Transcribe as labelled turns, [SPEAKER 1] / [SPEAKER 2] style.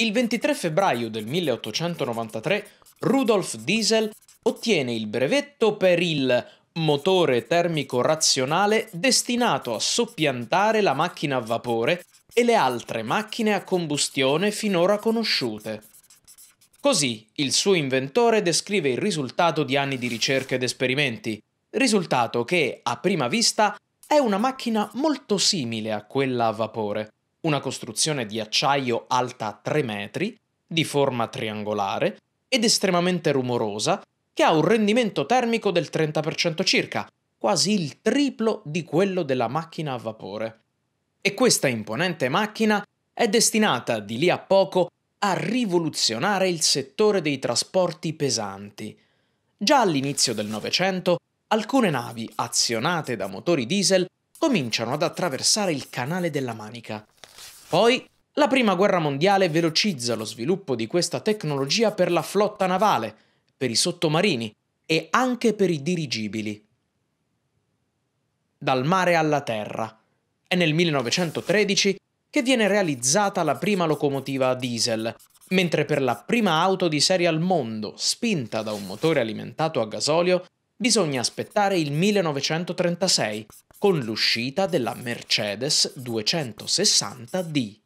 [SPEAKER 1] Il 23 febbraio del 1893 Rudolf Diesel ottiene il brevetto per il motore termico razionale destinato a soppiantare la macchina a vapore e le altre macchine a combustione finora conosciute. Così il suo inventore descrive il risultato di anni di ricerca ed esperimenti, risultato che, a prima vista, è una macchina molto simile a quella a vapore una costruzione di acciaio alta 3 metri, di forma triangolare ed estremamente rumorosa, che ha un rendimento termico del 30% circa, quasi il triplo di quello della macchina a vapore. E questa imponente macchina è destinata di lì a poco a rivoluzionare il settore dei trasporti pesanti. Già all'inizio del Novecento, alcune navi azionate da motori diesel cominciano ad attraversare il canale della Manica. Poi la Prima Guerra Mondiale velocizza lo sviluppo di questa tecnologia per la flotta navale, per i sottomarini e anche per i dirigibili. Dal mare alla terra. È nel 1913 che viene realizzata la prima locomotiva a diesel, mentre per la prima auto di serie al mondo spinta da un motore alimentato a gasolio bisogna aspettare il 1936, con l'uscita della Mercedes 260D.